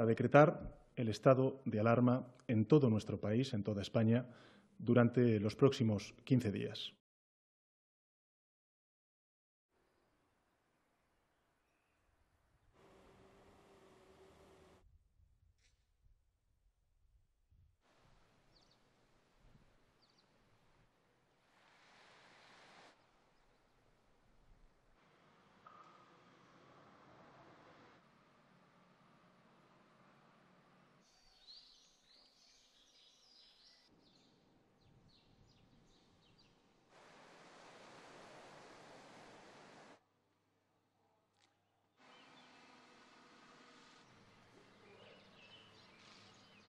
para decretar el estado de alarma en todo nuestro país, en toda España, durante los próximos quince días.